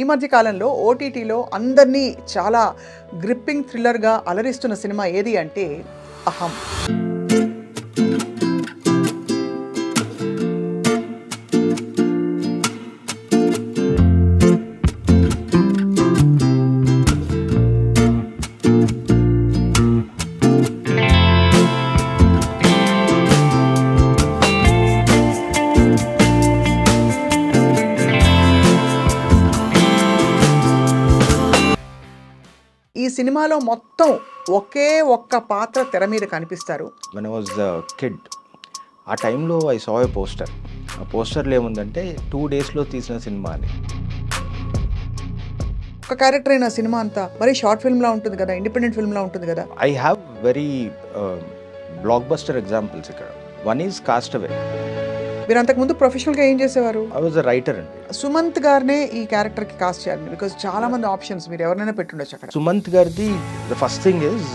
ఈ మధ్య కాలంలో ఓటీటీలో అందరినీ చాలా గ్రిప్పింగ్ థ్రిల్లర్గా అలరిస్తున్న సినిమా ఏది అంటే అహం సినిమాలో మొత్తం ఒకే ఒక్క పాత్ర తెర మీద కనిపిస్తారు వెన్ కిడ్ ఆ టైంలో ఐ సా ఏ పోస్టర్ ఆ పోస్టర్లో ఏముందంటే టూ డేస్లో తీసిన సినిమా అని ఒక క్యారెక్టర్ అయిన సినిమా అంతా మరీ షార్ట్ ఫిల్మ్లా ఉంటుంది కదా ఇండిపెండెంట్ ఫిల్మ్లా ఉంటుంది కదా I have very blockbuster examples ఇక్కడ వన్ ఈజ్ కాస్ట్ అవే మీరు అంతకుముందు ప్రొఫెషనల్గా ఏం చేసేవారు రైటర్ అండి సుమంత్ గారినే ఈ క్యారెక్టర్కి కాస్ట్ చేయాలి బికాస్ చాలా మంది ఆప్షన్స్ మీరు ఎవరైనా పెట్టుండొచ్చు అక్కడ సుమంత్ గారిది ద ఫస్ట్ థింగ్ ఇస్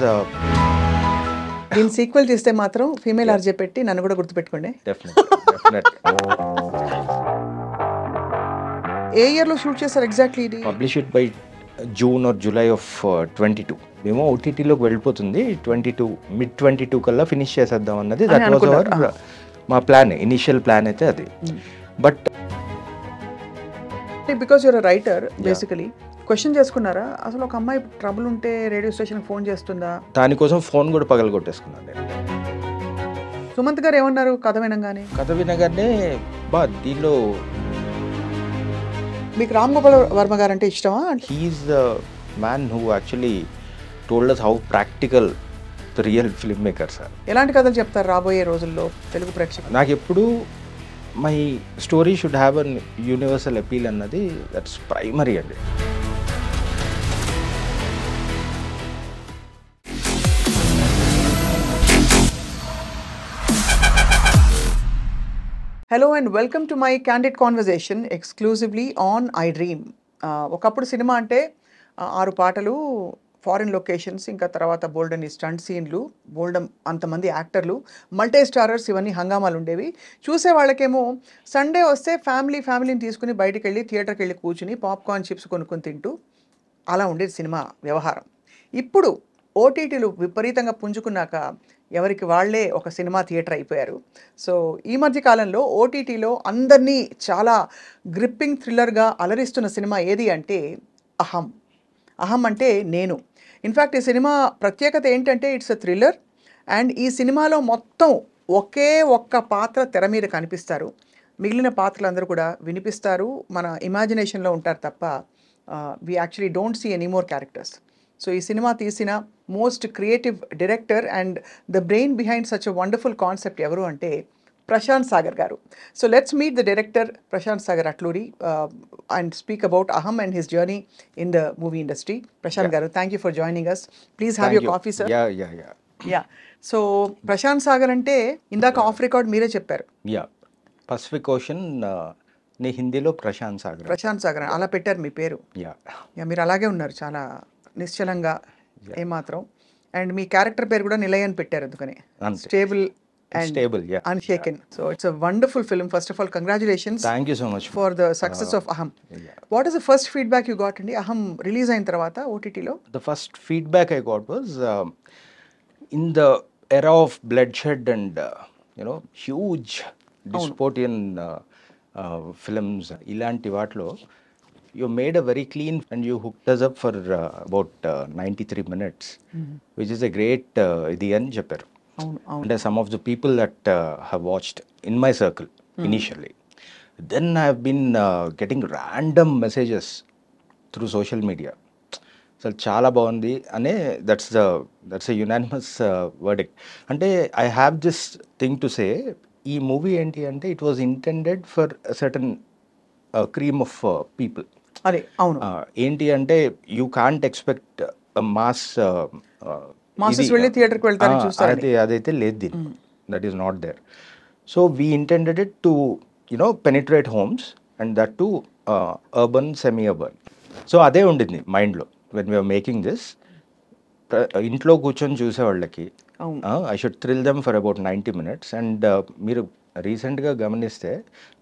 దీన్ని సీక్వెల్ చేస్తే మాత్రం ఫీమేల్ అర్జీ పెట్టి నన్ను కూడా గుర్తుపెట్టుకోండి ఏ లో షూట్ చేశారు ఎగ్జాక్ట్లీ ఇది it by June or July of twenty two మేము ఓటీటీలోకి వెళ్ళిపోతుంది twenty two mid twenty two కల్లా ఫినిష్ చేసేద్దాం అన్నది దట్ వాజ్ అవర్ మా ప్లాన్ ఇనిషియల్ ప్లాన్ అయితే అది but because your writer basically question చేసుకున్నారా అసలు ఒక అమ్మాయి ట్రబుల్ ఉంటే రేడియో స్టేషన్ ఫోన్ చేస్తుందా దానికోసం ఫోన్ కూడా పగల కొట్టేసుకున్నాను సుమంత్ గారు ఏమన్నారు కథ వినగానే కథ వినగానే బా దీనిలో మీకు రామ్ గోపాల్ వర్మ గారు అంటే ఇష్టమా he's the man who actually told us how practical real film maker sir ఎలాంటి కథలు చెప్తారు రాబోయే రోజుల్లో తెలుగు ప్రేక్షకులు నాకు ఎప్పుడు my story should have an universal appeal అన్నది దట్స్ ప్రైమరీ అండి hello and welcome to my candid conversation exclusively on I Dream ఒకప్పుడు సినిమా అంటే uh, ఆరు పాటలు ఫారిన్ లొకేషన్స్ ఇంకా తర్వాత బోల్డెన్ స్టంట్ సీన్లు బోల్డన్ అంతమంది యాక్టర్లు మల్టీ స్టారర్స్ ఇవన్నీ హంగామాలు ఉండేవి చూసే వాళ్ళకేమో సండే వస్తే ఫ్యామిలీ ఫ్యామిలీని తీసుకుని బయటకు వెళ్ళి థియేటర్కి వెళ్ళి కూర్చుని పాప్కార్న్ చిప్స్ కొనుక్కొని తింటూ అలా ఉండేది సినిమా వ్యవహారం ఇప్పుడు ఓటీటీలు విపరీతంగా పుంజుకున్నాక ఎవరికి వాళ్లే ఒక సినిమా థియేటర్ అయిపోయారు సో ఈ మధ్య కాలంలో ఓటీటీలో అందరినీ చాలా గ్రిప్పింగ్ థ్రిల్లర్గా అలరిస్తున్న సినిమా ఏది అంటే అహం అహం అంటే నేను ఇన్ఫ్యాక్ట్ ఈ సినిమా ప్రత్యేకత ఏంటంటే ఇట్స్ ఎ థ్రిల్లర్ అండ్ ఈ సినిమాలో మొత్తం ఒకే ఒక్క పాత్ర తెర మీద కనిపిస్తారు మిగిలిన పాత్రలందరూ కూడా వినిపిస్తారు మన ఇమాజినేషన్లో ఉంటారు తప్ప we actually don't see any more characters so ఈ సినిమా తీసిన most creative director and the brain behind such a wonderful concept ఎవరు అంటే Prashanth Sagar garu so let's meet the director Prashanth Sagar Atluri and speak about him and his journey in the movie industry Prashanth garu thank you for joining us please have your coffee sir yeah so Prashanth Sagar అంటే ఇందాక of record మీరే చెప్పారు yeah Pacific ocean నీ హిందీలో ప్రశాంత్ సాగర్ ప్రశాంత్ సాగర్ అలా పెట్టారు మీ పేరు yeah మీరు అలాగే ఉన్నారు చాలా నిశ్చలంగా ఏమాత్రం అండ్ మీ క్యారెక్టర్ పేరు కూడా నిలయన్ పెట్టారు అందుకని stable and stable, yeah. Unshaken. Yeah. So it's a wonderful film. First of all, congratulations. Thank you so much for the success uh, of Aham. Yeah. What is the first feedback you got? and Aham release in tarvata OTT lo. The first feedback I got was uh, in the era of bloodshed and uh, you know huge dystopian films ఇలాంటి వాటిలో you made a very clean and you hook up for about ninety three minutes which is a great ఇది అని చెప్పారు అంటే some of the people that have watched in my circle initially then I have been getting random messages through social media అసలు చాలా బాగుంది అనే that's that's unanimous verdict అంటే I have this thing to say ఈ movie ఏంటి అంటే it was intended for certain cream of people అదే అవును ఏంటి అంటే you can't expect mass masters వెళ్ళి థియేటర్కి వెళ్తారని చూస్తారు అది అదైతే లేదు దీని that is not there so we intended it to you know penetrate homes and that to urban semi urban so అదే ఉండింది మైండ్లో వెన్ వీఆర్ మేకింగ్ దిస్ ఇంట్లో కూర్చొని చూసేవాళ్ళకి I should thrill them for about ninety minutes and మీరు రీసెంట్గా గమనిస్తే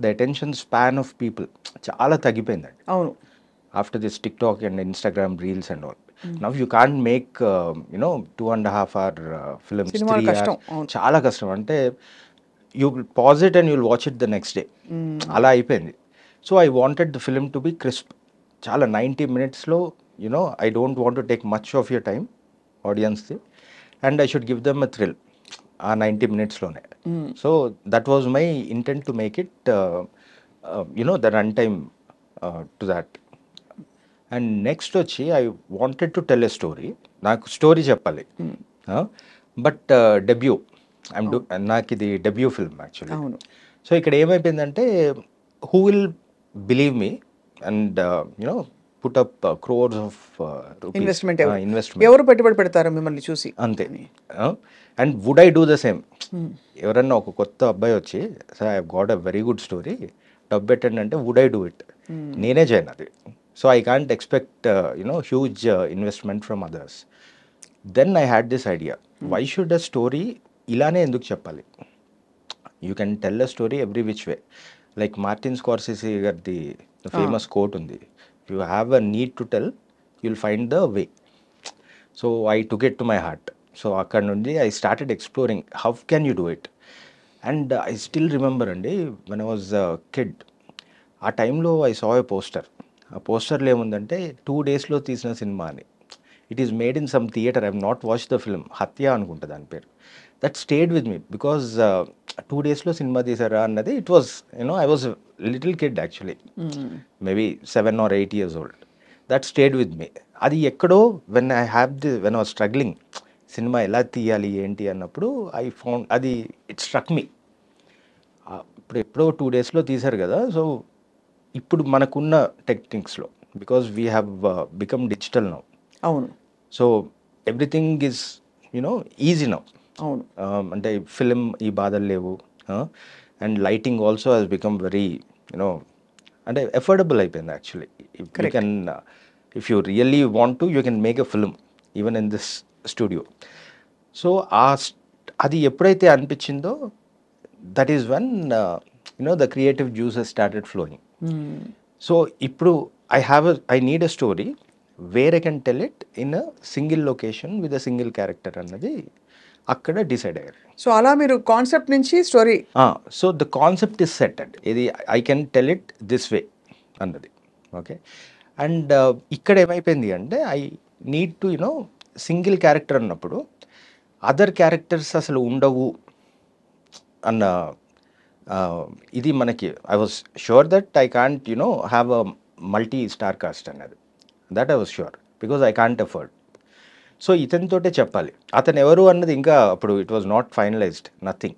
the attention span of people చాలా తగ్గిపోయిందండి అవును after this TikTok and Instagram reels and all now you can't make you know two and half hour film చాలా కష్టం అంటే you pause it and you'll watch it the next day అలా అయిపోయింది so I wanted the film to be crisp చాలా ninety మినిట్స్లో you know I don't want to take much of your time ఆడియన్స్ది and I should give them a thrill ఆ ninety మినిట్స్లోనే so that was my intent to make it you know the run time to that and next వచ్చి I wanted to tell a story నాకు story చెప్పాలి but debut I'm do నాకు ఇది debut film actually so ఇక్కడ ఏమైపోయిందంటే who will believe me and you know put up crores of investment investment ఎవరు పెట్టుబడి పెడతారు మిమ్మల్ని చూసి అంతే and would I do the same ఎవరన్నా ఒక కొత్త అబ్బాయి వచ్చి sir I got a very good story డబ్బు పెట్టండి అంటే వుడ్ ఐ డూ ఇట్ నేనే చేయను అది so I can't expect you know huge investment from others then I had this idea why should a story ఇలానే ఎందుకు చెప్పాలి you can tell a story every which way like Martin Scorsese గారిది famous ah. Quote ఉంది you have a need to tell you'll find the way so I to get to my heart so అక్కడ నుండి I started exploring how can you do it and I still remember అండి when was kid ఆ టైంలో I saw A poster ఆ పోస్టర్లో ఏముందంటే two డేస్లో తీసిన సినిమా అని it is made in some theatre I'm not watch the film Hatya అనుకుంటా దాని పేరు that stayed with me because two డేస్లో సినిమా తీసారా అన్నది it was you know I was little kid actually maybe seven or eight years old that stayed with me అది ఎక్కడో when I have the when are struggling cinema ఎలా తీయాలి ఏంటి అన్నప్పుడు I found అది ఇట్ స్ట్రక్ మీ ఇప్పుడు ఎప్పుడో two డేస్లో తీశారు కదా సో ఇప్పుడు మనకున్న టెక్నిక్స్లో because we have become digital now అవును so everything is you know easy now అవును um, అంటే ఫిలిం ఈ బాధలు లేవు and lighting also has become very you know అంటే ఎఫోర్డబుల్ అయిపోయింది actually you can if you really want to you can make a film even in this studio so ఆ అది ఎప్పుడైతే అనిపించిందో that is one you know the creative juices started flowing so ఇప్పుడు I have I need a story where I can tell it in a single location with a single character అన్నది అక్కడ decide అయ్యారు so అలా మీరు concept నుంచి story so the concept is set and ఇది I can tell it this way అన్నది okay and uh, ఇక్కడ ఏమైపోయింది అంటే I need to you know single character అన్నప్పుడు అదర్ క్యారెక్టర్స్ అసలు ఉండవు అన్న Uh, ఇది మనకి I was sure that I can't you know have a multi star cast అన్నది that I was sure because I can't afford so ఇతనితోటే చెప్పాలి అతను ఎవరు అన్నది ఇంకా అప్పుడు it was not finalised nothing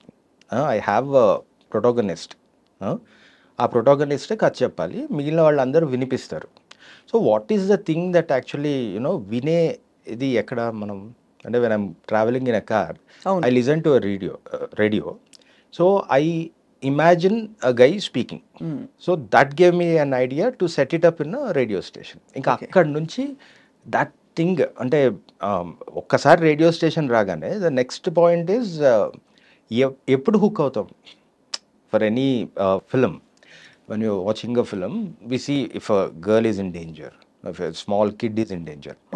I have a protagonist ఆ ప్రొటోగనిస్టే కథ చెప్పాలి మిగిలిన వాళ్ళందరూ వినిపిస్తారు so what is the thing that actually you know వినే ఇది ఎక్కడ మనం అంటే when I'm travelling in a car I listen to radio radio so I imagine a guy speaking so that gave me an idea to set it up in radio station ఇంకా అక్కడ నుంచి దట్ థింగ్ అంటే um, ఒక్కసారి radio station రాగానే the next point is ఎప్పుడు hook అవుతాం for any film one you watching a film we see if a girl is in danger if a small kid is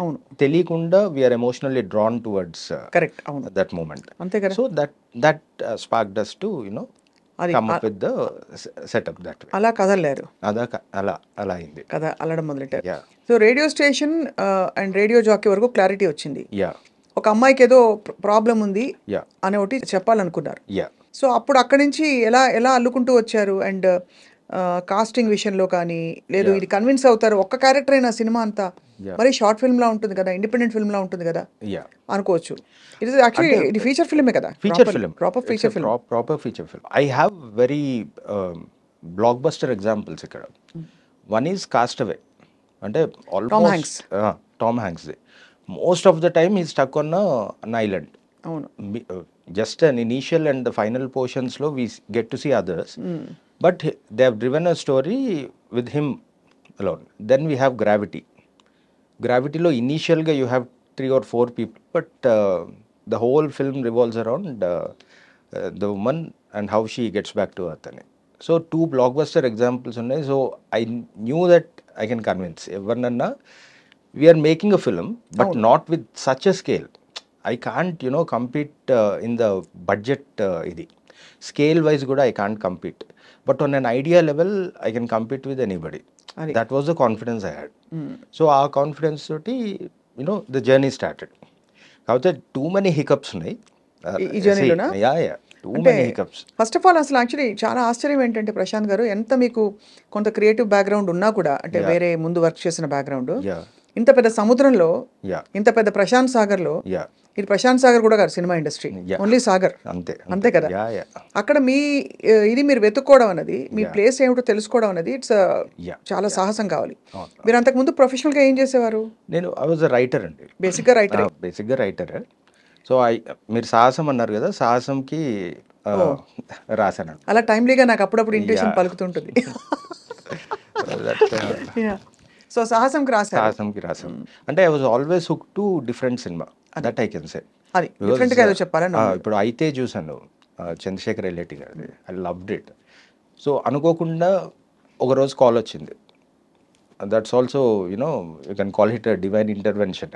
అవును తెలియకుండా we are emotionally drawn towards correct అవును that moment అంతే కదా so that that spark does to you know అది setup that అలా కదలలేరు అలా అలా అలా అయింది కదా అలడం మొదలెట్టారు so radio station and radio jockey వరకు క్లారిటీ వచ్చింది యా ఒక అమ్మాయికి ఏదో ప్రాబ్లం ఉంది అనే ఒకటి చెప్పాలనుకున్నారు సో అప్పుడు అక్కడి నుంచి ఎలా ఎలా అల్లుకుంటూ వచ్చారు అండ్ కాస్టింగ్ విషయంలో కానీ లేదు ఇది కన్విన్స్ అవుతారు ఒక్క క్యారెక్టర్ అయినా సినిమా అంతా మరి షార్ట్ ఫిల్మ్ లా ఉంటుంది కదా ఇండిపెండెంట్ ఫిల్మ్ లా ఉంటుంది కదా అనుకోవచ్చు ఇట్ ఇస్ యాక్చువల్లీ ఇది ఫీచర్ ఫిల్మే కదా feature film proper feature film proper feature film I have very blockbuster examples ఇక్కడ వన్ ఈజ్ కాస్ట్ అవే అంటే Tom Hanks Tom Hanks most of the time he stuck on an island అవును just an initial and final పోర్షన్స్లో we get to see others but they have driven a story with him alone. Then we have gravity. Gravity lo initial ga you have three or four people, but uh, the whole film revolves around uh, uh, the woman and how she gets back to Earth. So two blockbuster examples. So I knew that I can convince everyone. We are making a film, but not with such a scale. I can't, you know, compete in the budget. Uh, scale wise, good. I can't compete. But on an idea level I can compete with anybody that was the confidence I had so ఆ confidence తోటి you know the journey started కాకపోతే too many hiccups ఉన్నాయి first of all అసలు actually చాలా ఆశ్చర్యం ఏంటంటే ప్రశాంత్ గారు ఎంత మీకు కొంత క్రియేటివ్ బ్యాక్గ్రౌండ్ ఉన్నా కూడా అంటే వేరే ముందు వర్క్ చేసిన బ్యాక్గ్రౌండ్ ఇంత పెద్ద సముద్రంలో ఇంత పెద్ద ప్రశాంత్ సాగర్లో ఇది ప్రశాంత్ సాగర్ కూడా గారు సినిమా ఇండస్ట్రీ ఓన్లీ సాగర్ అంతే అంతే కదా అక్కడ మీ ఇది మీరు వెతుక్కోవడం అనేది మీ ప్లేస్ ఏమిటో తెలుసుకోవడం అనేది ఇట్స్ చాలా సాహసం కావాలి మీరు అంతకు ప్రొఫెషనల్ ప్రొఫెషనల్గా ఏం చేసేవారు నేను రైటర్ అండి బేసిక్గా రైటర్ బేసిక్గా రైటర్ సో మీరు సాహసం అన్నారు కదా సాహసంకి రాశాను అలా టైమ్లీగా నాకు అప్పుడప్పుడు ఇంటెన్షన్ పలుకుతుంటుంది సో సాహసం రాశారు సాహసంకి రాశాను అంటే I was always hook to different cinema that I can say అది ఏదో uh, చెప్పాలని ఇప్పుడు అయితే చూసాను చంద్రశేఖర్ ఎల్లెట్టి గారి ఐ లవ్డ్ ఇట్ సో అనుకోకుండా ఒకరోజు కాల్ వచ్చింది that's also you know you can call it divine intervention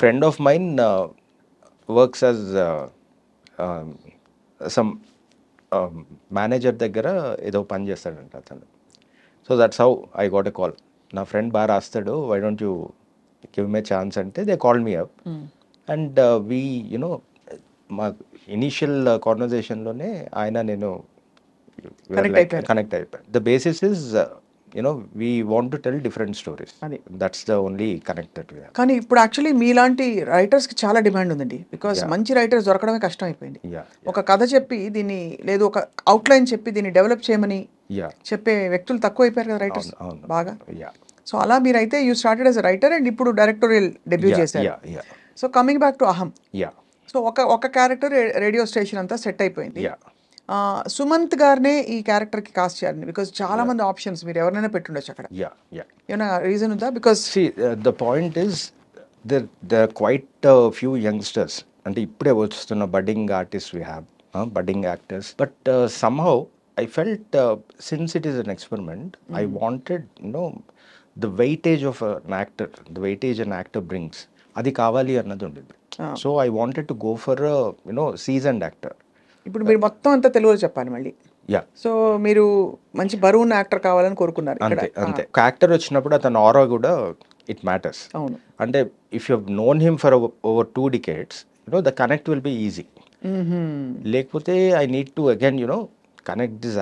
friend of mine works as some manager దగ్గర ఏదో పని చేస్తాడంట అతను so that's how I got a call నా ఫ్రెండ్ బాగా రాస్తాడు why don't you give me chance అంటే they call me up and we you know మా ఇనీషియల్ కాన్వర్జేషన్లోనే uh, ఆయన నేను కనెక్ట్ అయిపోయాను the basis is you know we want to tell different stories that's the only connected కానీ ఇప్పుడు యాక్చువల్లీ మీలాంటి రైటర్స్కి చాలా డిమాండ్ ఉందండి బికాస్ మంచి రైటర్స్ దొరకడమే కష్టం అయిపోయింది ఒక కథ చెప్పి దీన్ని లేదు ఒక అవుట్లైన్ చెప్పి దీన్ని డెవలప్ చేయమని చెప్పే వ్యక్తులు తక్కువ అయిపోయారు కదా రైటర్స్ బాగా సో అలా మీరైతే you started as writer and ఇప్పుడు డైరెక్టోరియల్ డెబ్యూ చేశారు so coming back to Aham so ఒక ఒక క్యారెక్టర్ రేడియో స్టేషన్ అంతా సెట్ అయిపోయింది సుమంత్ గారినే ఈ క్యారెక్టర్ కి కాస్ట్ చేయాలి బికాస్ చాలా మంది ఆప్షన్స్ మీరు ఎవరినైనా పెట్టుండొచ్చు అక్కడ ఏమైనా రీజన్ ఉందా because the point is there the quite few youngsters అంటే ఇప్పుడే వస్తున్న budding artist we have budding actors but somehow I felt since it is an experiment I wanted know the weightage of an actor the weightage an actor brings అది కావాలి అన్నది ఉండేది so I wanted to go for you know seasoned actor ఇప్పుడు మీరు uh, మొత్తం అంతా తెలుగులో చెప్పాలి మళ్ళీ యా సో మీరు మంచి ఉన్న యాక్టర్ కావాలని కోరుకున్నారు అంతే అంతే యాక్టర్ వచ్చినప్పుడు అతను ఆరో కూడా ఇట్ మ్యాటర్స్ అవును అంటే if you known him for over two decades you know the connect will be easy లేకపోతే I need to again you know connect this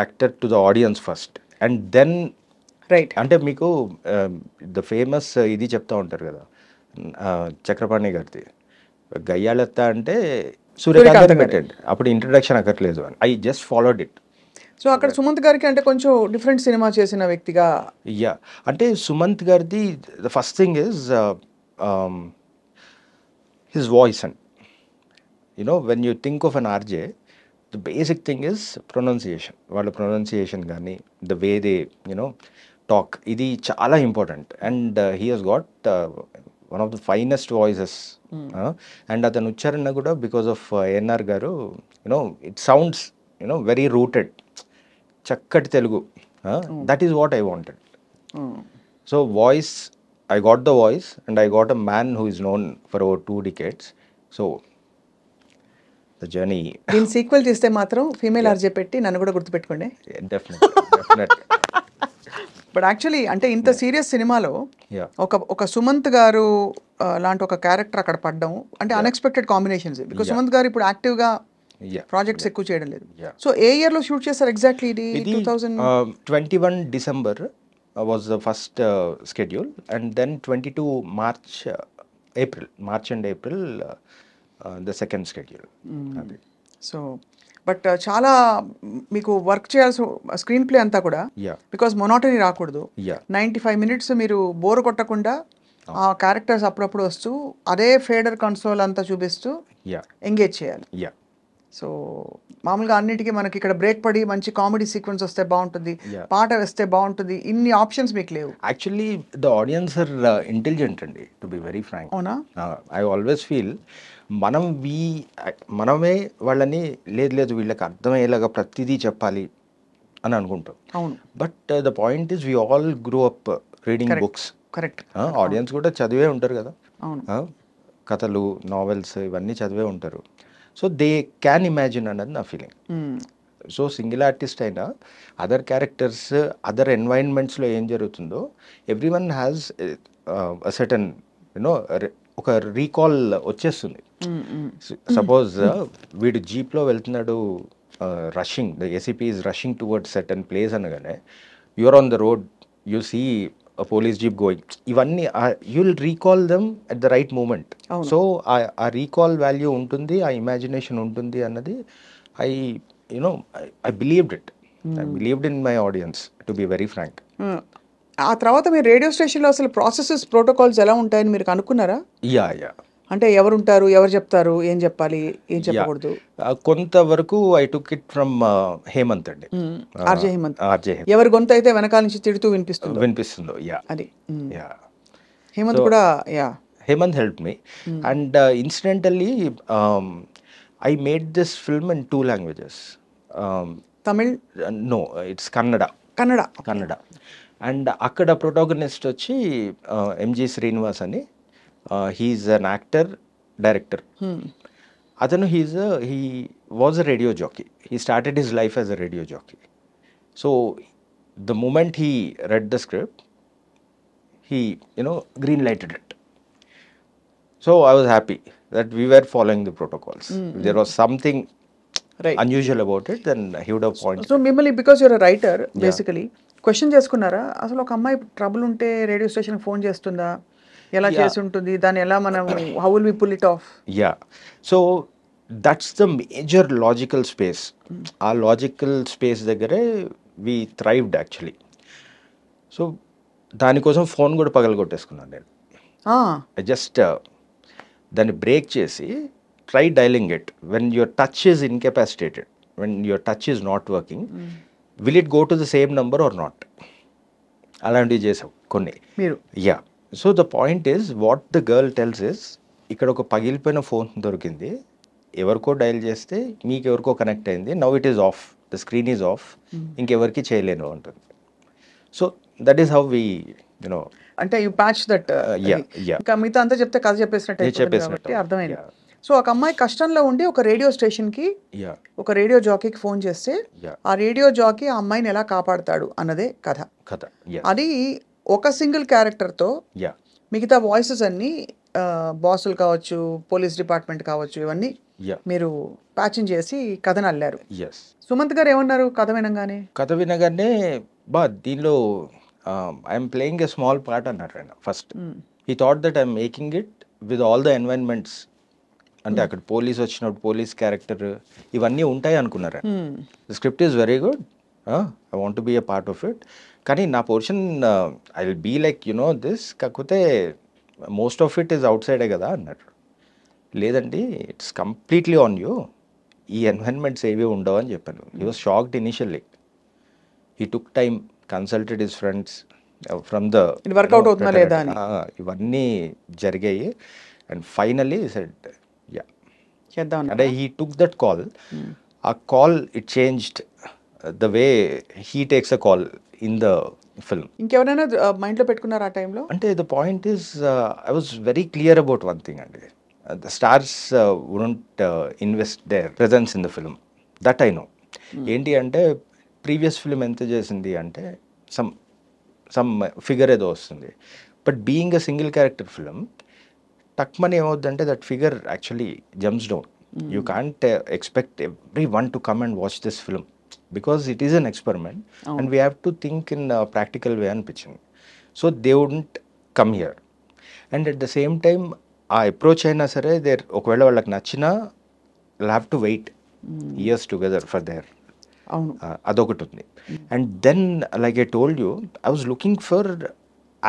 actor to the audience first and then right అంటే మీకు the uh, famous uh, ఇది చెప్తా ఉంటారు కదా uh, Chakrapani గారిది గయ్యాళత్త అంటే సూర్యకాంత అప్పుడు ఇంట్రడక్షన్ అక్కర్లేదు అని I just followed it so అక్కడ సుమంత్ గారికి అంటే కొంచెం డిఫరెంట్ సినిమా చేసిన వ్యక్తిగా యా అంటే సుమంత్ గారిది the first thing is his voice and you know when you think of an RJ the basic thing is pronunciation వాళ్ళ ప్రొనౌన్సియేషన్ కానీ the way they you know talk ఇది చాలా important and he has got one of the finest voices and అతను ఉచ్చారణ కూడా because of NR గారు you know it sounds you know very rooted చక్కటి Telugu that is what I wanted so voice I got the voice and I got a man who is known for over two decades so the journey దీన్ని sequel చేస్తే మాత్రం female RJ పెట్టి నన్ను కూడా గుర్తుపెట్టుకోండి but actually అంటే ఇంత serious సినిమాలో ఒక ఒక సుమంత్ గారు లాంటి ఒక క్యారెక్టర్ అక్కడ పడ్డం అంటే అన్ఎక్స్పెక్టెడ్ కాంబినేషన్స్ బికాస్ సుమంత్ గారు ఇప్పుడు యాక్టివ్గా ప్రాజెక్ట్స్ ఎక్కువ చేయడం లేదు సో ఏ ఇయర్లో షూట్ చేస్తారు ఎగ్జాక్ట్లీ ఇది two thousand twenty one December was the first schedule and then twenty two March April March and April the second schedule అది సో బట్ uh, చాలా మీకు వర్క్ చేయాల్సి స్క్రీన్ ప్లే అంతా కూడా బికాస్ మొనాటనీ రాకూడదు ninety five minutes మీరు bore కొట్టకుండా oh. ఆ క్యారెక్టర్స్ అప్పుడప్పుడు వస్తూ అదే ఫేడర్ కన్సోల్ అంతా చూపిస్తూ ఎంగేజ్ చేయాలి సో మామూలుగా అన్నిటికీ మనకి ఇక్కడ బ్రేక్ పడి మంచి కామెడీ సీక్వెన్స్ వస్తే బాగుంటుంది పాట వేస్తే బాగుంటుంది ఇన్ని ఆప్షన్స్ మీకు లేవు actually the audience are intelligent అండి టు బి వెరీ ఫ్రాంక్ అవునా ఐ ఆల్వేస్ ఫీల్ మనం వీ uh, మనమే వాళ్ళని లేదు లేదు వీళ్ళకి అర్థమయ్యేలాగా ప్రతిదీ చెప్పాలి అని అనుకుంటాం అవును but the point is we all grow up reading books correct audience కూడా చదివే ఉంటారు కదా అవును uh, కథలు నావెల్స్ ఇవన్నీ చదివే ఉంటారు సో దే క్యాన్ ఇమాజిన్ అన్నది నా ఫీలింగ్ సో సింగిల్ ఆర్టిస్ట్ అయినా అదర్ క్యారెక్టర్స్ అదర్ ఎన్వైరన్మెంట్స్లో ఏం జరుగుతుందో everyone has sudden you know ఒక రీకాల్ వచ్చేస్తుంది సపోజ్ hmm, hmm. uh, వీడు జీప్లో వెళ్తున్నాడు rushing the ACP is rushing towards certain place అనగానే you're on the road you see police jeep going ఇవన్నీ you'll will recall them at the right moment so ఆ recall value ఉంటుంది ఆ imagination ఉంటుంది అన్నది I you know I believed it I believed in my audience to be very frank ఆ తర్వాత మీరు radio స్టేషన్లో అసలు ప్రాసెసెస్ ప్రోటోకాల్స్ ఎలా ఉంటాయని మీరు అనుకున్నారా యా యా అంటే ఎవరుంటారు ఎవరు చెప్తారు ఏం చెప్పాలి ఏం చెప్పకూడదు కొంతవరకు I took it from Hemanth అండి ఆర్జే హేమంత్ ఆర్జే ఎవరి గొంత అయితే వెనకాల నుంచి తిడుతూ వినిపిస్తుంది వినిపిస్తుందో యా అది యా hmm. హేమంత్ కూడా yeah Hemanth help me and incidentally I made this film in two languages Tamil no it's Kannada Kannada Kannada and అక్కడ ప్రొటోగనిస్ట్ వచ్చి ఎంజి uh, శ్రీనివాస్ అని హీఈస్ అన్ యాక్టర్ డైరెక్టర్ అతను he's he was a radio jockey he started his life as a radio jockey so the moment he read the script he you know green lighted it so I was happy that we were following the protocols there was something unusual about it then he would point so మిమ్మల్ని because your writer basically question చేసుకున్నారా అసలు ఒక అమ్మాయి trouble ఉంటే radio స్టేషన్కి phone చేస్తుందా ఎలా చేసి ఉంటుంది దాన్ని ఎలా మనం how will we pull it off yeah so that's the major logical space ఆ లాజికల్ స్పేస్ దగ్గరే వి థ్రైవ్డ్ యాక్చువల్లీ సో దానికోసం ఫోన్ కూడా పగలగొట్టేసుకున్నాను నేను జస్ట్ uh, దాన్ని బ్రేక్ చేసి try dialling it when your touch is incapacitated when your touch is not working will it go to the same number or not అలాంటివి చేసావు కొన్ని మీరు yeah so the point is what the girl tells is ఇక్కడ ఒక పగిలిపోయిన phone దొరికింది ఎవరికో dial చేస్తే మీకు ఎవరికో కనెక్ట్ అయింది now it is off the screen is off ఇంకెవరికి చేయలేను ఉంటుంది so that is how we you know అంటే యూ ప్యాచ్ దట్ ఇంకా మిగతా అంతా చెప్తే కథ చెప్పేసినట్టు అర్థమైంది సో ఒక అమ్మాయి కష్టంలో ఉండి ఒక రేడియో స్టేషన్కి ఒక రేడియో జాకీకి ఫోన్ చేస్తే ఆ రేడియో జాకీ ఆ అమ్మాయిని ఎలా కాపాడతాడు అన్నదే కథ కథ అది ఒక సింగిల్ క్యారెక్టర్తో మిగతా వాయిసెస్ అన్ని బాసులు కావచ్చు పోలీస్ డిపార్ట్మెంట్ కావచ్చు ఇవన్నీ మీరు ప్యాచింగ్ చేసి కథను అల్లారు సుమంత్ గారు ఏమన్నారు కథ వినగానే కథ వినగానే బా దీనిలో I'm playing a small part అన్నారు ఆయన first he thought that I'm making it with all the environments అంటే అక్కడ పోలీస్ వచ్చినప్పుడు పోలీస్ క్యారెక్టర్ ఇవన్నీ ఉంటాయి అనుకున్నారు script is very good I want be a part of it కానీ నా portion I will be like no this కాకపోతే most of it is out సైడే కదా అన్నాడు లేదండి ఇట్స్ కంప్లీట్లీ ఆన్ యూ ఈ ఎన్వైర్న్మెంట్స్ ఏవి ఉండవు అని చెప్పాను he was shocked initially he took time consulted his friends from the work out అవుతుందా లేదా ఇవన్నీ జరిగాయి అండ్ ఫైనలీ సెడ్ యా చేద్దాం అంటే హీ టుక్ దట్ కాల్ ఆ call it changed the way he takes a call in the film ఇంకెవరైనా మైండ్లో పెట్టుకున్నారు ఆ టైంలో అంటే the point is I was very clear about one thing అండి the stars wouldn't invest their presence in the film that I know ఏంటి అంటే previous film ఎంత చేసింది అంటే సమ్ సమ్ ఫిగర్ ఏదో వస్తుంది but being a single character film ఏమవుద్ది అంటే that figure actually jumps down you can't expect everyone to come and watch this film because it is an experiment and we have to think in practical way అనిపించింది so they wouldn't come here and at the same time ఆ approach అయినా సరే their ఒకవేళ వాళ్ళకి నచ్చినా have to wait years together for their అదొకటి ఉంది and then like I told you I was looking for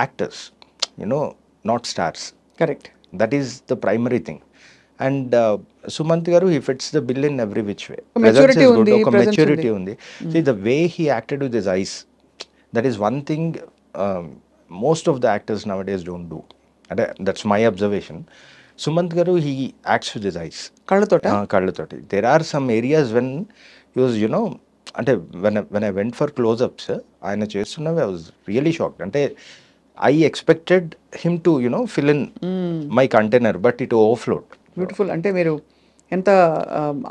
actors you know not stars correct that is the primary thing and Sumanth garu he fits the bill in every which way ఒక maturity ఉంది the way he acted with his eyes that is one thing most of the actors nowadays don't do అంటే that's my observation Sumanth garu he acts with his eyes కళ్ళతోటి కళ్ళతోటి there are some areas when use you know అంటే when when I went for closeups ఆయన చేస్తున్నవి I was really shocked అంటే I expected him to you know fill in my container but it overflowed beautiful అంటే మీరు ఎంత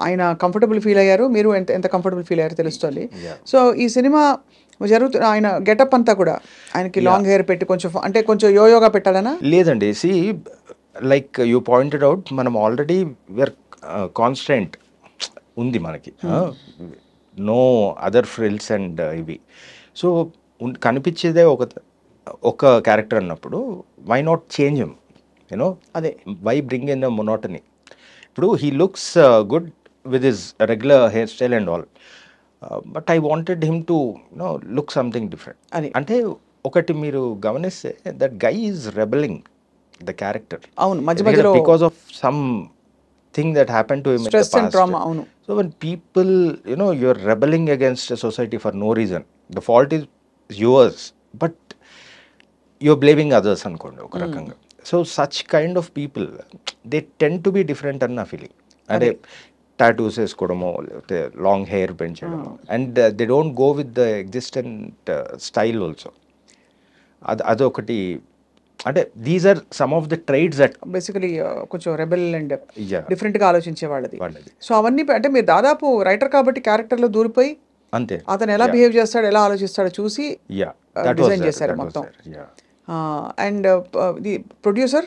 ఆయన కంఫర్టబుల్ ఫీల్ అయ్యారు మీరు ఎంత ఎంత కంఫర్టబుల్ ఫీల్ అయ్యారు తెలుస్తుంది సో ఈ సినిమా జరుగుతున్న ఆయన గెటప్ అంతా కూడా ఆయనకి లాంగ్ హెయిర్ పెట్టి కొంచెం అంటే కొంచెం యోయోగా పెట్టాలనా లేదండి see like you pointed out మనం ఆల్రెడీ విఆర్ కాన్స్టెంట్ ఉంది మనకి నో అదర్ ఫ్రిల్స్ అండ్ ఇవి సో కనిపించేదే ఒక ఒక క్యారెక్టర్ అన్నప్పుడు why not change him you know అదే వై బ్రింగ్ ఇన్ మొనోటనీ ఇప్పుడు he looks good with his regular hair style and all but I wanted him to no look something different అది అంటే ఒకటి మీరు గమనిస్తే that guy is rebelling the character అవును మధ్య మధ్యలో because of something that happen to stress and trauma అవును so one people you know you are rebelling against society for no reason the fault is yours but your blaming others అనుకోండి ఒక hmm. రకంగా so such kind of people they tend to be different అన్న feeling అంటే tattoos వేసుకోవడము లేకపోతే long hair పెంచడము and they don't go with the existent style also అది అదొకటి అంటే these are some of the traits at basically కొంచెం rebel and గా ఆలోచించే వాళ్ళది సో అవన్నీ అంటే మీరు దాదాపు రైటర్ కాబట్టి క్యారెక్టర్ లో దూరిపోయి అంతే అతను ఎలా బిహేవ్ చేస్తాడు ఎలా ఆలోచిస్తాడో చూసి డిజైన్ uh, చేశారు మొత్తం and the producer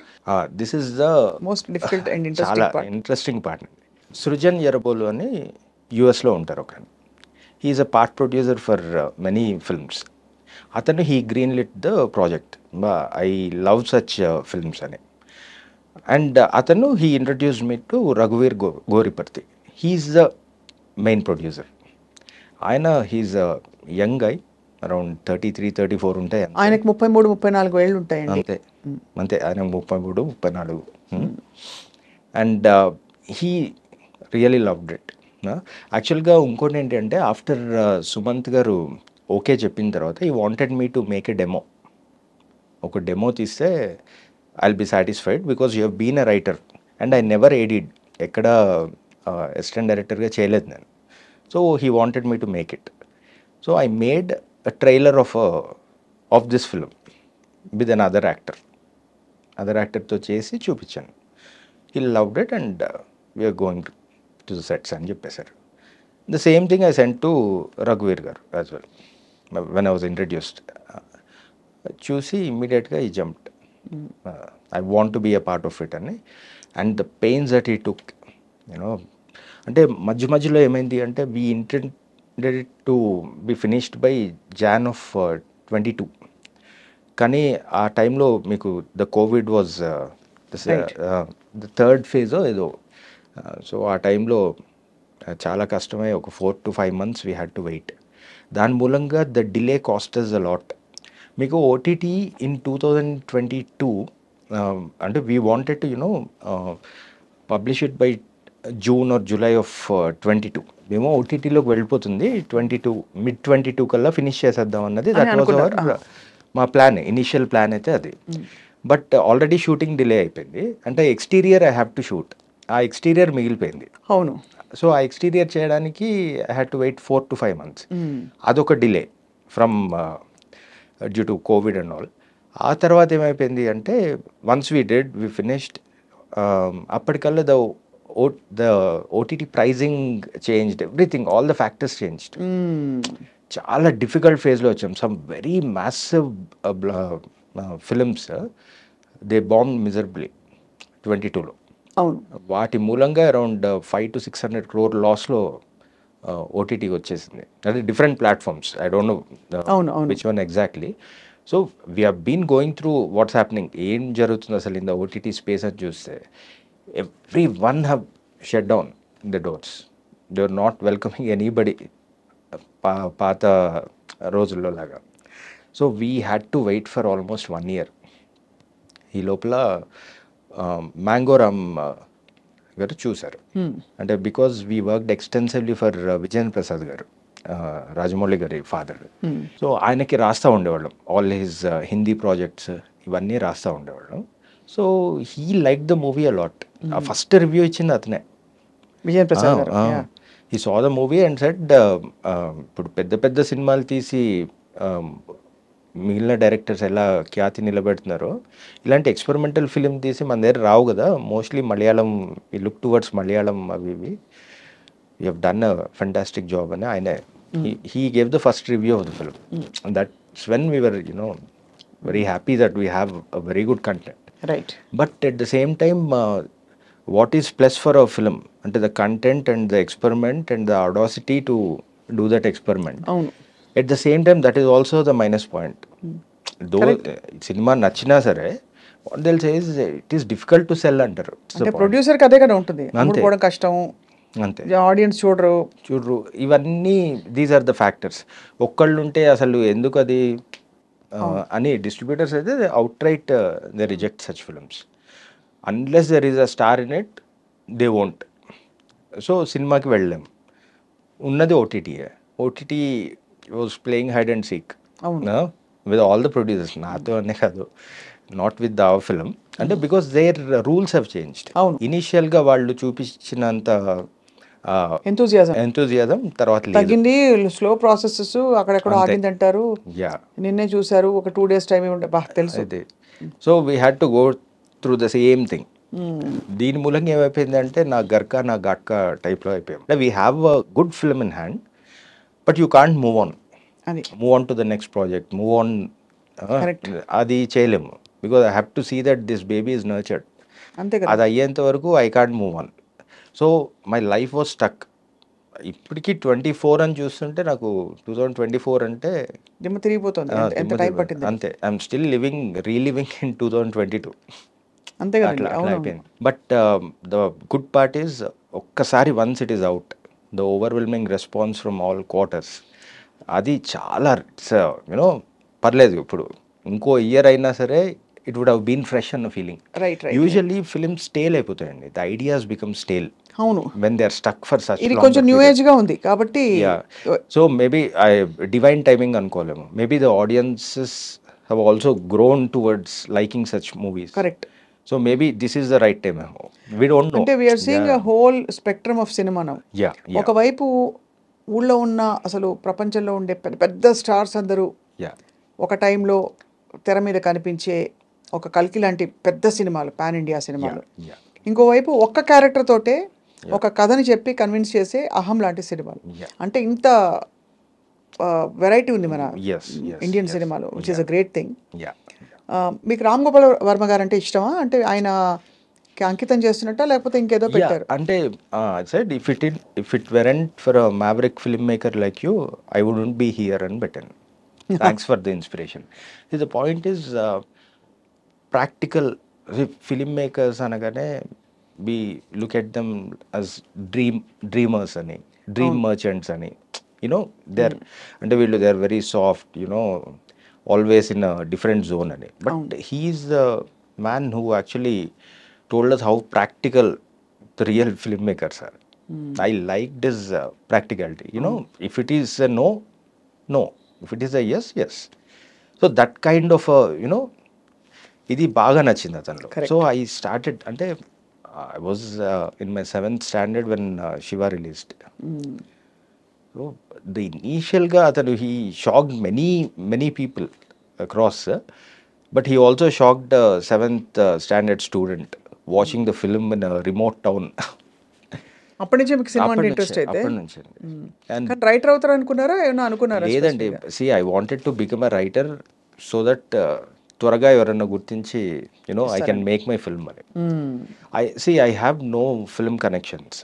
this is the most difficult and interesting interesting part Srujan Erabolu అని యుఎస్లో ఉంటారు ఒక he's a part producer for many films అతను he green lit the project I love such films అని అండ్ అతను he introduce me to రఘువీర్ గో Goriparthi he's the main producer ఆయన he's young I around thirty three thirty four ఉంటాయి ఆయనకు ముప్పై మూడు ముప్పై నాలుగు ఏళ్ళు ఉంటాయి అంతే అంతే ఆయన ముప్పై మూడు ముప్పై నాలుగు and uh, he really loved it యాక్చువల్గా ఇంకోటి ఏంటంటే ఆఫ్టర్ uh, సుమంత్ గారు ఓకే చెప్పిన తర్వాత he wanted me to make a demo ఒక డెమో తీస్తే I be satisfied because you have been a writer and I never edited ఎక్కడ అసిస్టెంట్ డైరెక్టర్గా చేయలేదు నేను so he wanted me to make it so I made the trailer of a, uh, of this film with another actor other యాక్టర్తో చేసి చూపించాను he loved it and we are going to the sets అని చెప్పేశారు the same thing I sent to రఘువీర్ garu as well when I was introduced చూసి ఇమ్మీడియట్గా he jumped I want to be a part of it అని and the pains that he took you know అంటే మధ్య మధ్యలో ఏమైంది అంటే we intent intended to be finished by Jan of uh, 22. Kani, our time lo, meku, the COVID was uh, uh, the third phase. Uh, so, our time lo, chala customer, four to five months we had to wait. Dan Mulanga, the delay cost us a lot. Meku OTT in 2022, and um, we wanted to, you know, publish it by June or July of uh, 22. మేము ఓటీటీలోకి వెళ్ళిపోతుంది twenty two mid twenty two కల్లా finish చేసేద్దాం అన్నది that was our మా plan initial plan అయితే అది but already shooting delay అయిపోయింది అంటే exterior I have to shoot ఆ ఎక్స్టీరియర్ మిగిలిపోయింది అవును సో ఆ ఎక్స్టీరియర్ చేయడానికి I had to wait four to five months అదొక delay from due to covid and all ఆ తర్వాత ఏమైపోయింది అంటే once we did we finished అప్పటికల్లా the o- the OTT pricing changed everything all the factors changed చాలా difficult ఫేజ్లో వచ్చాం some very massive films they bomb miserably twenty టూలో అవును వాటి మూలంగా around five to six hundred crore లాస్లో ఓటీటీ వచ్చేసింది అంటే different platforms I don't know which one exactly so we been going through what's happening ఏం జరుగుతుంది అసలు ఇంత ఓటీటీ స్పేస్ అని చూస్తే every down in the doors they are not welcoming any welcoming పా పాత రోజుల్లో లాగా so we had to wait for almost one year ఈ లోపల మ్యాంగోరామ్ uh, గారు చూశారు hmm. అంటే because we worked extensively for Vijayan Prasad garu Rajamouli గారి ఫాదర్ సో hmm. ఆయనకి రాస్తూ ఉండేవాళ్ళం ఆల్ హిజ్ హిందీ ప్రాజెక్ట్స్ ఇవన్నీ రాస్తూ ఉండేవాళ్ళం so he like the movie a lot ఆ ఫస్ట్ రివ్యూ ఇచ్చింది అతనే విజయ్ ఈ so the movie and set ఇప్పుడు పెద్ద పెద్ద సినిమాలు తీసి um, మిగిలిన డైరెక్టర్స్ ఎలా ఖ్యాతి నిలబెడుతున్నారో ఇలాంటి ఎక్స్పెరిమెంటల్ ఫిలిం తీసి మన దగ్గర రావు కదా మోస్ట్లీ మలయాళం ఈ లుక్ టువర్డ్స్ మలయాళం అవి ఇవి you have done a fantastic job అని ఆయన he gave the first review of the film that's when we were you know very happy that we have a very good content right but at the same time what is plus for a film అంటే the content and the experiment and the audacity to do that experiment అవును at the same time that is also the minus point దో సినిమా నచ్చినా సరే what it is difficult to sell అంటారు producer ప్రొడ్యూసర్కి అదే కదా ఉంటుంది అంతే కష్టం అంతే ఆడియన్స్ చూడరు చూడరు ఇవన్నీ దీస్ ఆర్ ద ఫ్యాక్టర్స్ ఒక్కళ్ళు ఉంటే అసలు ఎందుకు అది Uh, oh. అని డిస్ట్రిబ్యూటర్స్ అయితే out right they reject such films unless there is a star in it they won't so సినిమాకి వెళ్ళలేం ఉన్నది ఓటీటీయే OTT was playing hide and seek with all the producers నాతో అనే కాదు not with the our film అంటే because their rules have changed అవును ఇనీషియల్గా వాళ్ళు చూపించినంత ఎంతూజియాజం uh, ఎంతూజియాజం తర్వాత తగ్గింది స్లో ప్రాసెసెస్ అక్కడెక్కడ ఆగింది అంటారు నిన్నే చూసారు ఒక టూ డేస్ టైం ఉండే బాగా తెలుసు so we had to go through the same thing దీని మూలంగా ఏమైపోయింది అంటే నా గర్కా నా గట్క టైప్లో అయిపోయాం we have a good film in hand but you can't move on move on to the next project move on అది చేయలేము because I have to see that this baby is nurtured అంతే అది అయ్యేంత వరకు I can't move on so my life was stuck ఇప్పటికీ twenty four అని చూస్తుంటే నాకు టూ థౌజండ్ ట్వంటీ ఫోర్ అంటే దిమ్మ తిరిగిపోతుంది ఎంత టైం పట్టింది అంతే I'm still living reliving in two thousand twenty two అంతే but the good part is ఒక్కసారి once it is out the overwhelming response from all quarters అది చాలా యూనో uh, పర్లేదు ఇప్పుడు ఇంకో ఇయర్ అయినా సరే it would have been fresh అన్న ఫీలింగ్ యూజువల్లీ ఫిలిమ్స్ స్టేల్ అయిపోతాయండి ద ఐడియాస్ బికమ్ స్టేల్ అవును when they are stuck for such ఇది కొంచెం న్యూ ఏజ్ గా ఉంది కాబట్టి so maybe I divine timing అనుకోలేము maybe the audiences have also grown towards liking such movies correct so maybe this is the right time we don't know అంటే we are seeing a whole spectrum of cinema now yeah ఒకవైపు ఊళ్ళో ఉన్న అసలు ప్రపంచంలో ఉండే పెద్ద పెద్ద stars అందరూ ఒక టైంలో తెర మీద కనిపించే ఒక కల్కి లాంటి పెద్ద సినిమాలు పాన్ ఇండియా సినిమాలు ఇంకోవైపు ఒక్క క్యారెక్టర్ తోటే ఒక కథని చెప్పి కన్విన్స్ చేసే అహం లాంటి సినిమాలు అంటే ఇంత వెరైటీ ఉంది మన ఇండియన్ సినిమాలో which is a great thing మీకు రామ్ గోపాల్ వర్మ గారు అంటే ఇష్టమా అంటే ఆయన అంకితం చేస్తున్నట్ట లేకపోతే ఇంకేదో పెట్టారు అంటే said if it in if it weren't for maverick film maker like you I wouldn't be here అని పెట్టాను thanks for the inspiration the point is practical film makers అనగానే we look at them as dream dreamers అని dream merchants అని you know they are అంటే వీళ్ళు they are very soft you know always in a different zone అని but he's the man who actually told us how practical the real film maker sir I like this practicality you know if it is a no no if it is a yes yes so that kind of you know ఇది బాగా నచ్చింది అతను so I started అంటే I was in my seventh standard when Shiva released so the ఇనీషియల్గా అతను he shook many many people across but he also shocked seventh standard student watching the film in remote town లేదండి C I wanted to become a writer so that త్వరగా ఎవరన్నా గుర్తించి you know I can make my film అని I see I have no film connections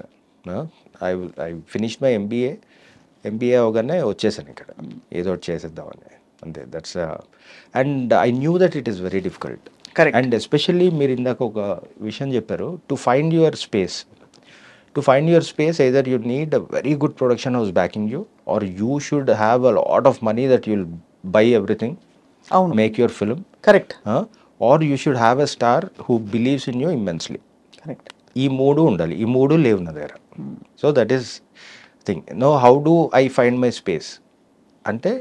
I I finish my MBA MBA అవగానే వచ్చేసాను ఇక్కడ ఏదో చేసేద్దామని అంతే that's and I knew that it is very difficult correct and especially మీరు ఇందాక ఒక విషయం చెప్పారు to find your space to find your space either you need a very good production house backing you are you should have a lot of money that you'll buy everything అవును make your film correct are you should have a star who believes in you immensely correct ఈ మూడు ఉండాలి ఈ మూడు లేవు నా దగ్గర so that is thing no how do I find my space అంటే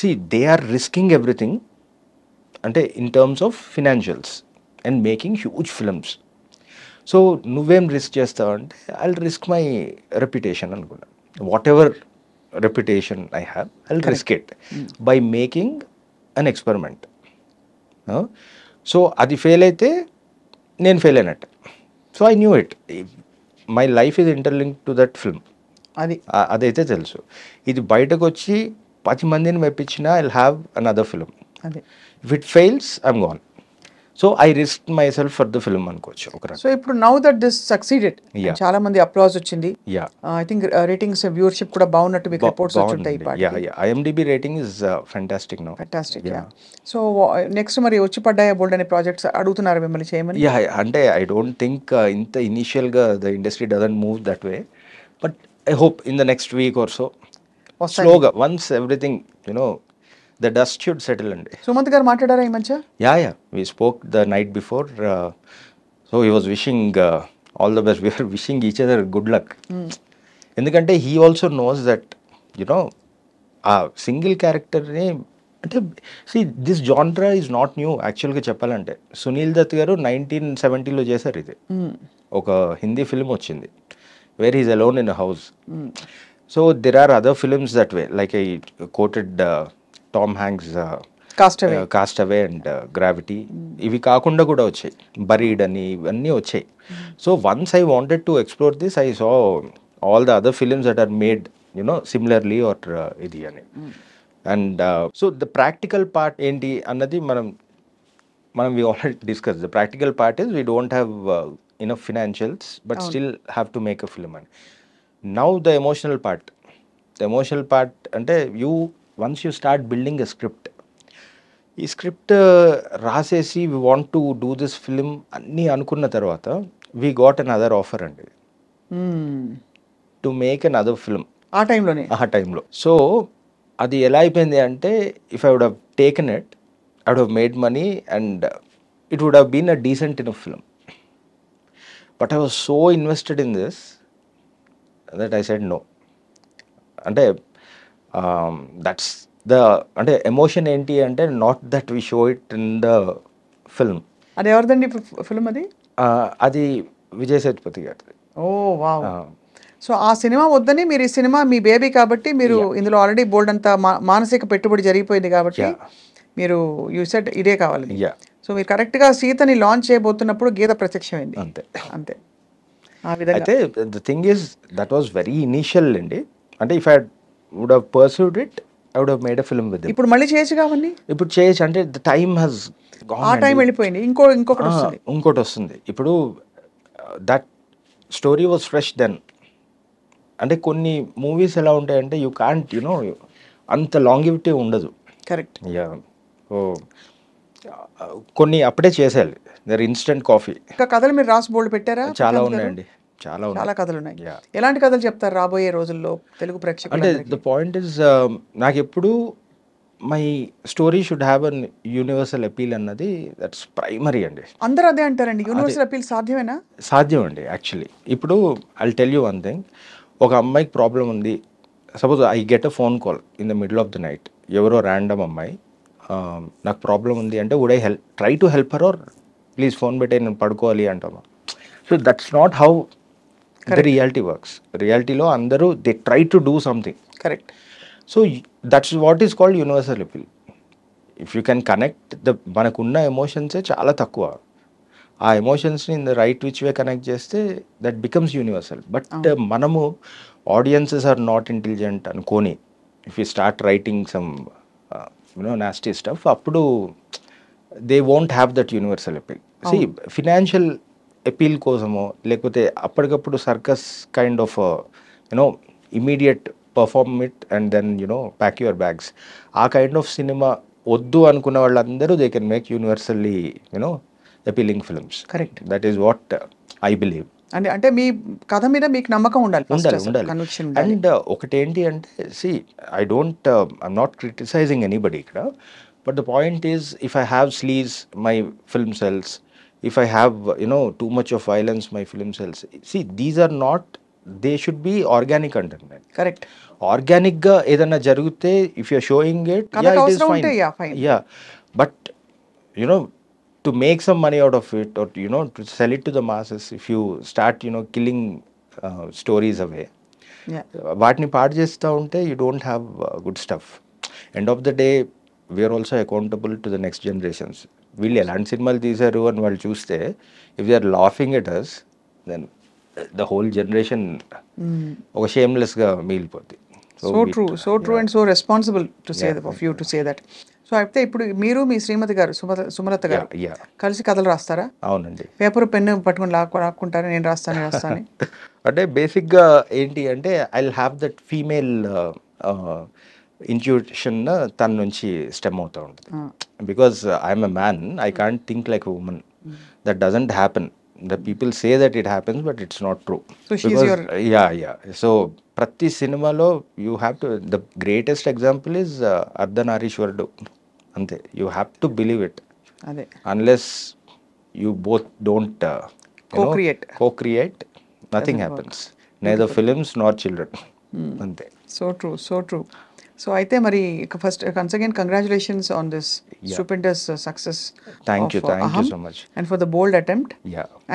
see they are risking everything అంటే in terms of financials and making huge films so నువ్వేం రిస్క్ చేస్తావు అంటే ఐ రిస్క్ మై రెప్యుటేషన్ అనుకున్నాను whatever reputation I have I risk it by making an experiment so అది fail అయితే నేను fail అయినట్టు so I knew it my life is interlink to that film అది అదైతే తెలుసు ఇది బయటకు వచ్చి పది మందిని మెప్పించిన I have another film if it fails I'm gone so I risk myself for the film అనుకోవచ్చు ఒక సో ఇప్పుడు నౌ దట్ దిస్ సక్సీడెడ్ చాలా మంది అప్లాస్ వచ్చింది ఐ థింక్ రేటింగ్స్ వ్యూర్షిప్ కూడా బాగున్నట్టు మీకు రిపోర్ట్స్ వచ్చుంటాయి IMDb rating is fantastic now fantastic so next మరి వచ్చి పడ్డాయా బోల్డ్ అనే ప్రాజెక్ట్స్ అడుగుతున్నారు మిమ్మల్ని చేయమని యా అంటే ఐ డోంట్ థింక్ ఇంత ఇనీషియల్గా the industry doesn't move that way but I hope in the next week or so స్లోగా once everything you know the dust should settle అండి సుమంత్ గారు మాట్లాడారా ఈ మధ్య yeah yeah we spoke the night before so he was wishing all the best we're wishing each other good luck ఎందుకంటే he also knows that you know ఆ single క్యారెక్టర్ని అంటే see this genre is not new యాక్చువల్గా చెప్పాలంటే సునీల్ దత్ గారు nineteen సెవెంటీలో చేశారు ఇది hmm. ఒక హిందీ ఫిల్మ్ వచ్చింది where is alone in house so there are other films that way like I quoted Tom Hanks cast away and gravity ఇవి కాకుండా కూడా వచ్చాయి బరీడ్ అని ఇవన్నీ వచ్చాయి so once I wanted to explore this I saw all the other films that are made you know similarly or ఇది అని and so the practical part ఏంటి అన్నది మనం మనం we already discuss the practical part is we don't have enough financials but still have to make a film అని now the emotional part the emotional part అంటే you once you start building a script ఈ script uh, రాసేసి we want to do this film అన్నీ అనుకున్న తర్వాత we got another offer అండి to make another film ఆ టైంలోనే ఆ టైంలో సో అది ఎలా అయిపోయింది అంటే if I would have taken it I would have made money and it would have been a decent in a film but I was so invested in this that I said no అంటే that's um, the అంటే emotion ఏంటి అంటే not that we show it in the film అది ఎవరిదండి film అది అది విజయ్ సేతుపతి గారిది ఓ వా సో ఆ సినిమా వద్దని మీరు ఈ సినిమా మీ బేబీ కాబట్టి మీరు ఇందులో ఆల్రెడీ బోల్డ్ అంత మానసిక పెట్టుబడి జరిగిపోయింది కాబట్టి మీరు యూ సెట్ ఇదే కావాలి సో మీరు కరెక్ట్గా సీతని లాంచ్ చేయబోతున్నప్పుడు గీత ప్రత్యక్షమైంది అంతే అంతే అయితే the thing is that was very initial అండి అంటే if I would have pursued it I would have made a film with ఇప్పుడు మళ్ళీ చేయొచ్చు కావన్నీ ఇప్పుడు చేయొచ్చు అంటే ద టైమ్ హ్యాస్ ఆ టైం వెళ్ళిపోయింది ఇంకో ఇంకొకటి వస్తుంది ఇంకోటి వస్తుంది ఇప్పుడు that story was fresh then అంటే కొన్ని మూవీస్ ఎలా ఉంటాయంటే యూ కాంట్ యునో అంత లాంగివిటీ ఉండదు కరెక్ట్ యా ఓ కొన్ని అప్పుడే చేసేయాలి దర్ ఇన్స్టెంట్ కాఫీ ఇంకా కథలు మీరు రాసి బోల్డ్ పెట్టారా చాలా ఉన్నాయండి చాలా చాలా కథలు ఉన్నాయి ఎలాంటి కథలు చెప్తారు రాబోయే రోజుల్లో తెలుగు ప్రేక్షకులు అంటే ద పాయింట్ ఇస్ నాకు ఎప్పుడు my story should have an universal appeal అన్నది దట్స్ ప్రైమరీ అండి అందరూ అదే అంటారండి యూనివర్సల్ అపీల్ సాధ్యమేనా సాధ్యం అండి యాక్చువల్లీ ఇప్పుడు I tell you one thing ఒక అమ్మాయికి ప్రాబ్లం ఉంది suppose I get a phone call in the middle of the night ఎవరో ర్యాండమ్ అమ్మాయి um, నాకు ప్రాబ్లం ఉంది అంటే would I help try to help her or please phone పెట్టే నేను పడుకోవాలి అంటామా so that's not how reality works రియాలిటీలో అందరూ they try to do something correct so that's what is called universal appeal if you can connect the మనకున్న ఎమోషన్సే చాలా తక్కువ ఆ ఎమోషన్స్ని in the right which way connect చేస్తే దట్ బికమ్స్ యూనివర్సల్ బట్ మనము ఆడియన్సెస్ ఆర్ నాట్ ఇంటెలిజెంట్ అనుకోని if you start writing some you know nasty stuff అప్పుడు they won't have that universal appeal see financial appeal కోసమో లేకపోతే అప్పటికప్పుడు circus kind of you know immediate perform it and then you know pack your bags ఆ kind of సినిమా వద్దు అనుకున్న వాళ్ళందరూ they can make universally you know appealing films correct that is what I believe అంటే అంటే మీ కథ మీద మీకు నమ్మకం ఉండాలి ఉండాలి ఉండాలి అండ్ ఒకటేంటి అంటే see I don't I'm not criticizing anybody ఇక్కడ but the point is if I have sleeves my film sells if I have you know too much of violence, my film cells. See, these are not. They should be organic content. Correct. Organic ga edana jarugute if you are showing it, yeah, it is fine. yeah, but you know to make some money out of it or you know to sell it to the masses. If you start you know killing uh, stories away. Yeah. What you don't have uh, good stuff. End of the day, we are also accountable to the next generations. వీళ్ళు ఎలాంటి సినిమాలు తీశారు అని వాళ్ళు చూస్తే if they are laughing at us then the whole generation ఒక షేమ్లెస్గా మిగిలిపోద్ది so true so true and so responsible to say of you to say that so అయితే ఇప్పుడు మీరు మీ శ్రీమతి గారు సుమత సుమలత గారు కలిసి కథలు రాస్తారా అవునండి పేపర్ పెన్ పట్టుకుని లాక్కు లాక్కుంటారా నేను రాస్తాను రాస్తాను అంటే బేసిక్గా ఏంటి అంటే I have that female intuition తన నుంచి స్టెమ్ అవుతూ ఉంటుంది because I'm a man I can't think like women that doesn't happen the people say that it happens but it's not true yeah yeah so ప్రతి సినిమాలో you have to the greatest example is అర్ధనారీశ్వరుడు అంతే you have to believe it unless you both don't create cocreate nothing happens నే the films not children అంతే so true so true so అయితే మరి first cons again congratulations on this stupendous success thank you thank you so much and for the bold attempt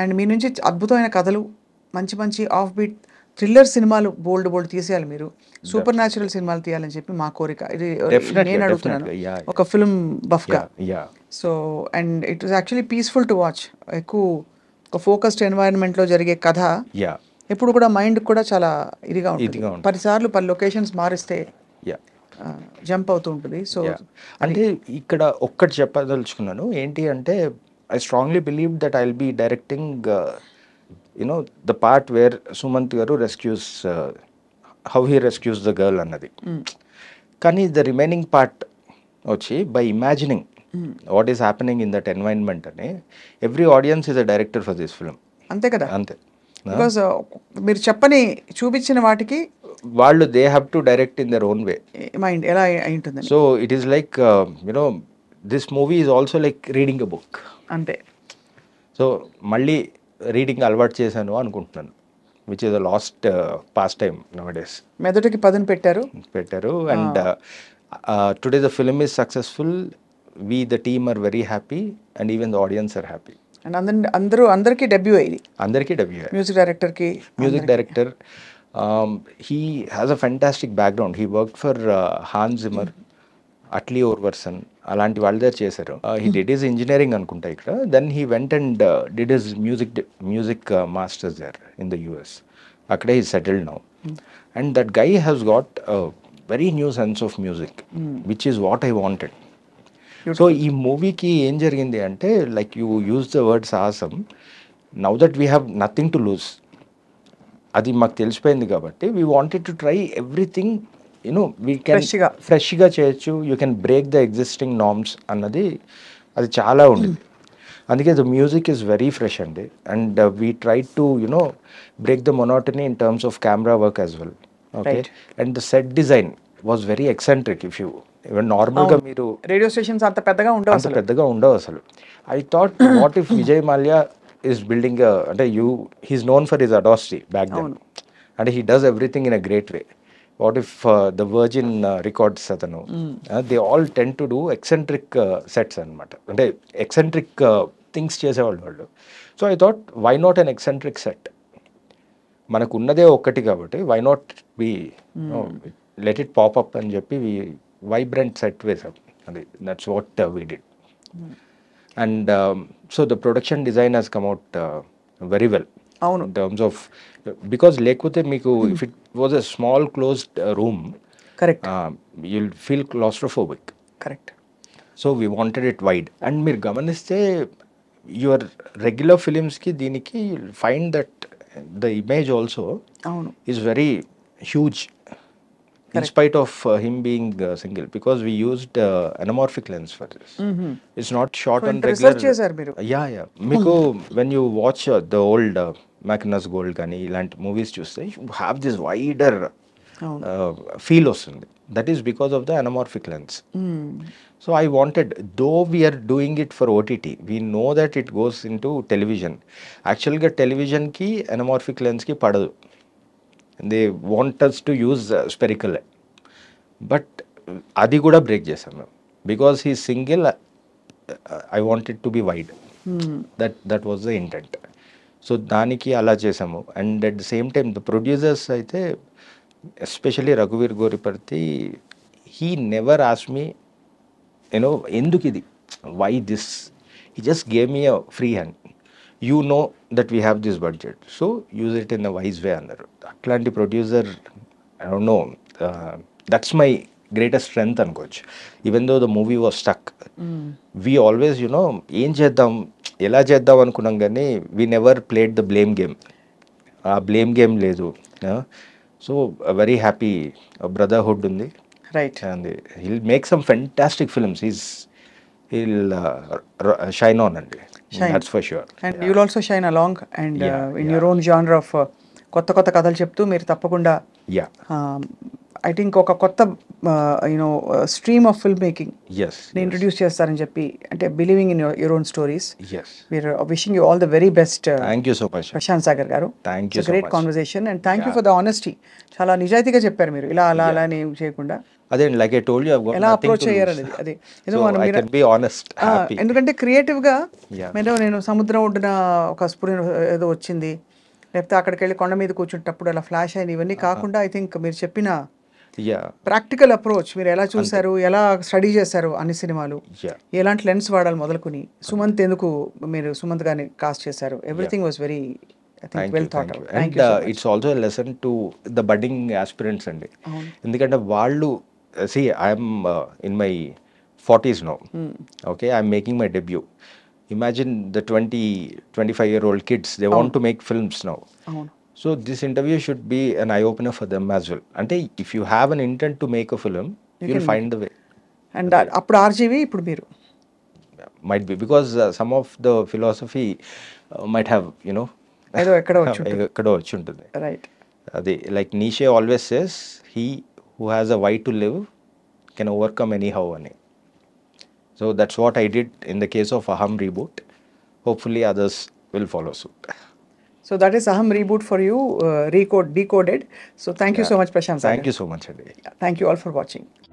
and మీ నుంచి అద్భుతమైన కథలు మంచి మంచి ఆఫ్ బీట్ థ్రిల్లర్ సినిమాలు బోల్డ్ బోల్డ్ తీసేయాలి మీరు సూపర్ న్యాచురల్ సినిమాలు తీయాలని చెప్పి మా కోరిక ఇది uh, నేను అడుగుతున్నాను ఒక ఫిల్మ్ బఫ్గా so and it is actually peaceful to watch ఎక్కువ ఒక ఫోకస్డ్ ఎన్వైరన్మెంట్లో జరిగే కథ ఎప్పుడు కూడా మైండ్ కూడా చాలా ఇదిగా ఉంటుంది పదిసార్లు పది లొకేషన్స్ మారిస్తే జంప్ అవుతూ ఉంటుంది సో అంటే ఇక్కడ ఒక్కటి చెప్పదలుచుకున్నాను ఏంటి అంటే I strongly believe that I be directing you know the part where Sumanth గారు rescues how he rescues the girl అన్నది hmm. కానీ ద రిమైనింగ్ పార్ట్ వచ్చి by imagining what is happening in that environment అని every audience is a director for this film అంతే కదా అంతే because uh, మీరు చెప్పని చూపించిన వాటికి వాళ్ళు they have to direct in their own way mind ఎలా ఉంటుంది so it is like you know this movie is also like reading a book అంతే సో మళ్ళీ రీడింగ్ అలవాటు చేశాను అనుకుంటున్నాను which is the last pastime days మెదటికి పదును పెట్టారు పెట్టారు and today the film is successful we the team are very happy and even the audience are happy and అందరూ అందరికీ డెబ్యూ అయ్యింది అందరికీ డెబ్యూ మ్యూజిక్ డైరెక్టర్కి music director he has a fantastic background he work for Hans Zimmer Atli Orvarsson అలాంటి వాళ్ళ దగ్గర చేశారు he did is engineering అనుకుంటా ఇక్కడ then he went and did is music music masters there in the US అక్కడే he settled now and that guy has got very new sense of music which is what I wanted so ఈ మూవీకి ఏం జరిగింది అంటే like you use the word సాహసం now that we have nothing to lose అది మాకు తెలిసిపోయింది కాబట్టి we wanted to try everything you know we can ఫ్రెష్గా ఫ్రెష్గా చేయొచ్చు you can break the existing norms అన్నది అది చాలా ఉండేది అందుకే the music is very fresh అండి and we try to you know break the monotony in terms of camera work as well okay and the set design was very eccentric if you నార్మల్గా మీరు radio stations అంత పెద్దగా ఉండవు అంత పెద్దగా ఉండవు అసలు I thought what if Vijay Mallya is building అంటే you he's known for his audacity back then అంటే he does everything in a great way what if the Virgin Records అతను they all tend to do eccentric sets అనమాట అంటే eccentric things చేసేవాళ్ళు వాళ్ళు so I thought why not an eccentric set మనకు ఉన్నదే ఒక్కటి కాబట్టి why not be let it pop up అని చెప్పి వి వైబ్రెంట్ సెట్ వేసాం అది that's what we did and so the production design has come out very well అవును టర్మ్స్ ఆఫ్ బికాస్ లేకపోతే మీకు if it was a small closed room correct you'll feel claustrophobic correct so we wanted it wide and మీరు గమనిస్తే your regular ఫిలిమ్స్కి దీనికి find that the image also అవును is very huge in spite of him being single because we used anamorphic lens for this it's not short and regular yeah yeah మీకు when you watch the old Mackenna's Gold కానీ ఇలాంటి movies చూస్తే you have this wider feel వస్తుంది that is because of the anamorphic lens so I wanted though we are doing it for OTT we know that it goes in to television యాక్చువల్గా టెలివిజన్కి anamorphic లెన్స్కి పడదు they wants to use spherical but అది కూడా break చేశాను మేము because he single I wanted to be wide that that was the intent so దానికి అలా చేసాము and at the same time the producers అయితే ఎస్పెషలీ రఘువీర్ Goriparthi he never asked me you know ఎందుకు ఇది why this he just gave me free hand you know that we have this budget so use it in a wise way అన్నారు అట్లాంటి producer no that's my greatest strength అనుకోవచ్చు even though the movie was stuck we always you know ఏం చేద్దాం ఎలా చేద్దాం అనుకున్నాం కానీ we never played the blame game ఆ బ్లేమ్ గేమ్ లేదు సో వెరీ హ్యాపీ బ్రదర్హుడ్ ఉంది రైట్ uh, అండి he'll make some fantastic films is he'll shine on అండి shine. That's for sure. And yeah. you'll also shine along and yeah, uh, in yeah. your own genre of uh, కొత్త కొత్త కథలు చెప్తూ మీరు తప్పకుండా I think um, ఒక కొత్త you know stream of film making introduce చేస్తారని చెప్పి అంటే believing in your own stories we are wishing you all the very best thank you so much Prashanth Sagar garu great conversation and thank you for the honesty చాలా నిజాయితీగా చెప్పారు మీరు ఇలా అలా అలా అని చేయకుండా అదే లైక్ ఐ టోల్ యూ ఎలా అప్రోచ్ అయ్యారని అది ఎందుకంటే క్రియేటివ్గా మేడం నేను సముద్రం ఒడ్డున ఒక స్ఫురణ ఏదో వచ్చింది లేకపోతే అక్కడికి వెళ్ళి కొండ మీద కూర్చుంటప్పుడు అలా ఫ్లాష్ అయిన ఇవన్నీ uh-huh. కాకుండా ఐ థింక్ మీరు చెప్పిన ప్రాక్టికల్ అప్రోచ్ మీరు ఎలా చూసారు ఎలా స్టడీ చేశారు అన్ని సినిమాలు ఎలాంటి లెన్స్ వాడాలి మొదలుకొని సుమంత్ ఎందుకు మీరు సుమంత్ గారిని కాస్ట్ చేశారు everything was very it's also lesson to the budding aspirants అండి ఎందుకంటే వాళ్ళు Uh, see, I'm uh, in my 40s now. Mm. Okay, I'm making my debut. Imagine the 20, 25 year old kids, they oh. want to make films now. Oh. So, this interview should be an eye opener for them as well. And if you have an intent to make a film, you will find the way. And appudu RGV, ippudu Might be because uh, some of the philosophy uh, might have, you know, ఏదో ఎక్కడో వచ్చి ఉంటుంది right అది who has a why to live can overcome anyhow. Any. So that's what I did in the case of Aham Reboot. Hopefully, others will follow suit. So that is Aham Reboot for you, uh, recode, decoded. So thank yeah. you so much, Prashant. Thank you so much, Adi. Yeah, thank you all for watching.